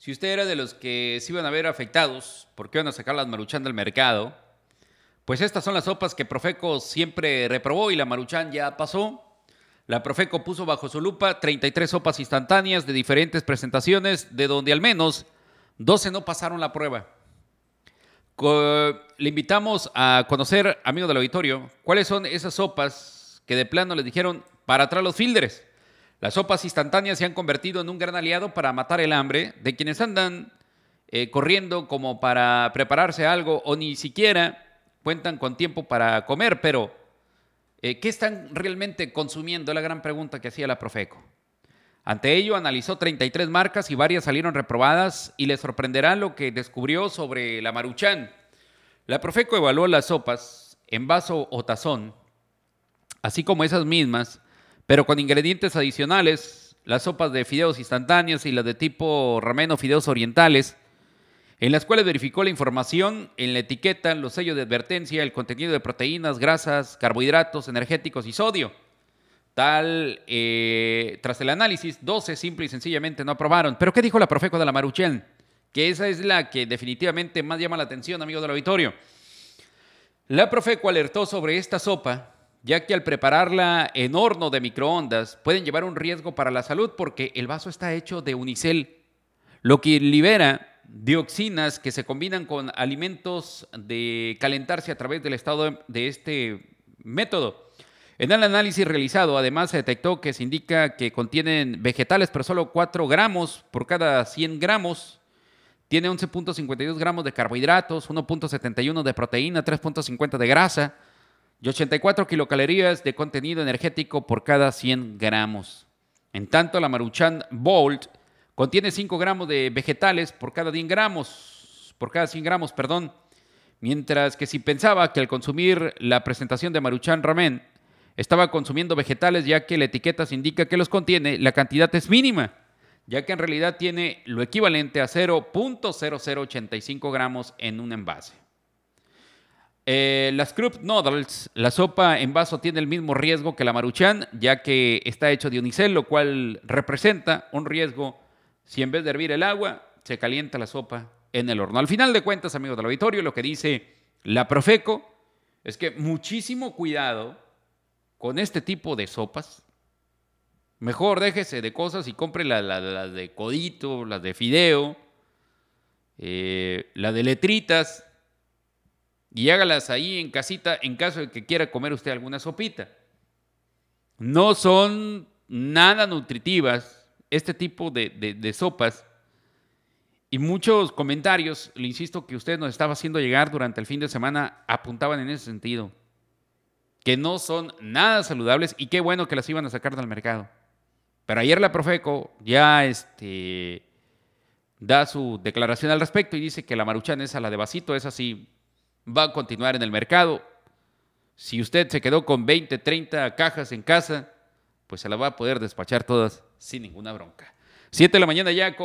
Si usted era de los que se iban a ver afectados porque van a sacar las maruchan del mercado, pues estas son las sopas que Profeco siempre reprobó y la maruchan ya pasó. La Profeco puso bajo su lupa 33 sopas instantáneas de diferentes presentaciones, de donde al menos 12 no pasaron la prueba. Le invitamos a conocer, amigos del auditorio, cuáles son esas sopas que de plano les dijeron para atrás los fielders. Las sopas instantáneas se han convertido en un gran aliado para matar el hambre de quienes andan eh, corriendo como para prepararse algo o ni siquiera cuentan con tiempo para comer, pero eh, ¿qué están realmente consumiendo? Es la gran pregunta que hacía la Profeco. Ante ello, analizó 33 marcas y varias salieron reprobadas y les sorprenderá lo que descubrió sobre la maruchán. La Profeco evaluó las sopas en vaso o tazón, así como esas mismas pero con ingredientes adicionales, las sopas de fideos instantáneos y las de tipo ramen o fideos orientales, en las cuales verificó la información en la etiqueta, los sellos de advertencia, el contenido de proteínas, grasas, carbohidratos, energéticos y sodio. Tal, eh, tras el análisis, 12 simple y sencillamente no aprobaron. ¿Pero qué dijo la Profeco de la Maruchel? Que esa es la que definitivamente más llama la atención, amigo del auditorio. La Profeco alertó sobre esta sopa ya que al prepararla en horno de microondas pueden llevar un riesgo para la salud porque el vaso está hecho de unicel, lo que libera dioxinas que se combinan con alimentos de calentarse a través del estado de este método. En el análisis realizado, además, se detectó que se indica que contienen vegetales, pero solo 4 gramos por cada 100 gramos. Tiene 11.52 gramos de carbohidratos, 1.71 de proteína, 3.50 de grasa, y 84 kilocalorías de contenido energético por cada 100 gramos. En tanto, la Maruchan Bolt contiene 5 gramos de vegetales por cada 10 gramos, por cada 100 gramos, perdón. Mientras que si pensaba que al consumir la presentación de Maruchan Ramen estaba consumiendo vegetales, ya que la etiqueta se indica que los contiene, la cantidad es mínima, ya que en realidad tiene lo equivalente a 0.0085 gramos en un envase. Eh, las Krupp Noodles, la sopa en vaso tiene el mismo riesgo que la maruchan, ya que está hecho de unicel, lo cual representa un riesgo si en vez de hervir el agua, se calienta la sopa en el horno. Al final de cuentas, amigos del auditorio, lo que dice la Profeco es que muchísimo cuidado con este tipo de sopas. Mejor déjese de cosas y compre las de codito, las de fideo, eh, las de letritas, y hágalas ahí en casita en caso de que quiera comer usted alguna sopita. No son nada nutritivas este tipo de, sopas y muchos comentarios, le insisto, que usted nos estaba haciendo llegar durante el fin de semana apuntaban en ese sentido, que no son nada saludables y qué bueno que las iban a sacar del mercado. Pero ayer la Profeco ya este, da su declaración al respecto y dice que la maruchan esa, la de vasito, es así, va a continuar en el mercado. Si usted se quedó con 20, 30 cajas en casa, pues se la va a poder despachar todas sin ninguna bronca. Siete de la mañana ya